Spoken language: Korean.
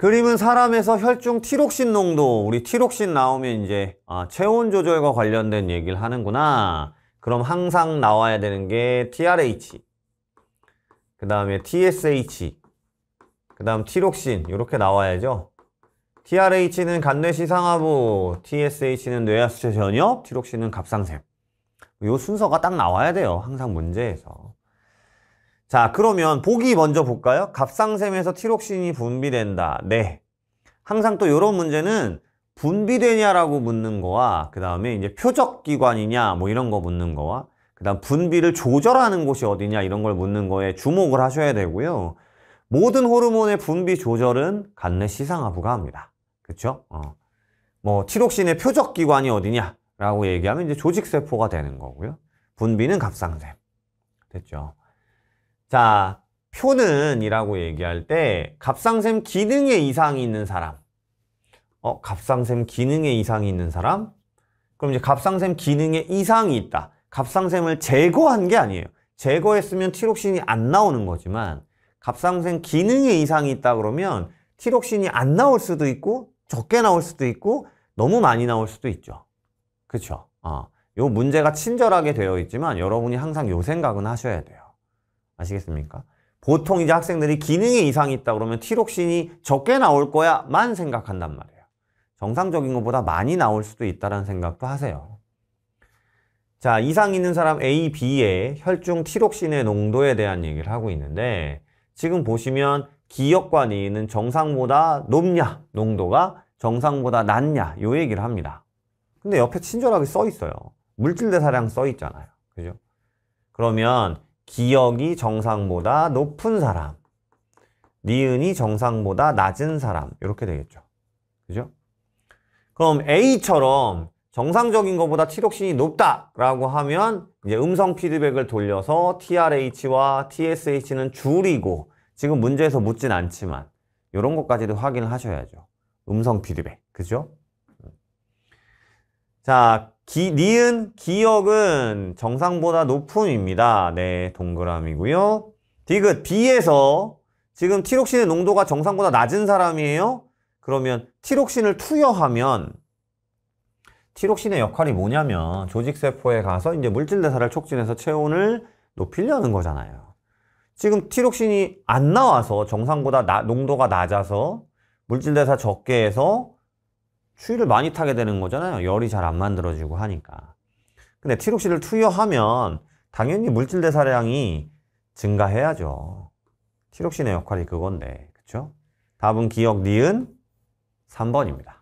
그림은 사람에서 혈중 티록신 농도 우리 티록신 나오면 이제 아, 체온 조절과 관련된 얘기를 하는구나 그럼 항상 나와야 되는 게 TRH 그 다음에 TSH 그 다음 티록신 이렇게 나와야죠 TRH는 간내시 상하부 TSH는 뇌하수체 전역 티록신은 갑상샘 요 순서가 딱 나와야 돼요 항상 문제에서 자 그러면 보기 먼저 볼까요? 갑상샘에서 티록신이 분비된다. 네. 항상 또 이런 문제는 분비되냐라고 묻는 거와 그 다음에 이제 표적기관이냐 뭐 이런 거 묻는 거와 그 다음 분비를 조절하는 곳이 어디냐 이런 걸 묻는 거에 주목을 하셔야 되고요. 모든 호르몬의 분비 조절은 간내 시상하부가 합니다. 그렇죠? 어. 뭐 티록신의 표적기관이 어디냐 라고 얘기하면 이제 조직세포가 되는 거고요. 분비는 갑상샘. 됐죠? 자, 표는 이라고 얘기할 때 갑상샘 기능에 이상이 있는 사람 어, 갑상샘 기능에 이상이 있는 사람? 그럼 이제 갑상샘 기능에 이상이 있다. 갑상샘을 제거한 게 아니에요. 제거했으면 티록신이 안 나오는 거지만 갑상샘 기능에 이상이 있다 그러면 티록신이 안 나올 수도 있고 적게 나올 수도 있고 너무 많이 나올 수도 있죠. 그쵸죠 어, 요 문제가 친절하게 되어 있지만 여러분이 항상 요 생각은 하셔야 돼요. 아시겠습니까? 보통 이제 학생들이 기능에 이상이 있다 그러면 티록신이 적게 나올 거야 만 생각한단 말이에요. 정상적인 것보다 많이 나올 수도 있다는 생각도 하세요. 자, 이상 있는 사람 A, B의 혈중 티록신의 농도에 대한 얘기를 하고 있는데 지금 보시면 기억관이 있는 정상보다 높냐, 농도가 정상보다 낮냐 요 얘기를 합니다. 근데 옆에 친절하게 써 있어요. 물질 대사량 써 있잖아요. 그죠? 그러면 기억이 정상보다 높은 사람, 니은이 정상보다 낮은 사람 이렇게 되겠죠. 그죠? 그럼 A처럼 정상적인 것보다 티독신이 높다라고 하면 이제 음성 피드백을 돌려서 TRH와 TSH는 줄이고 지금 문제에서 묻진 않지만 이런 것까지도 확인을 하셔야죠. 음성 피드백. 그죠? 자, 기, 니은 기억은 정상보다 높음입니다. 네, 동그라미고요. 디귿 B에서 지금 티록신의 농도가 정상보다 낮은 사람이에요. 그러면 티록신을 투여하면 티록신의 역할이 뭐냐면 조직세포에 가서 이제 물질대사를 촉진해서 체온을 높이려는 거잖아요. 지금 티록신이 안 나와서 정상보다 나, 농도가 낮아서 물질대사 적게 해서 추위를 많이 타게 되는 거잖아요. 열이 잘 안 만들어지고 하니까. 근데 티록시을 투여하면 당연히 물질 대사량이 증가해야죠. 티록신의 역할이 그건데. 그쵸? 답은 기억 니은 3번입니다.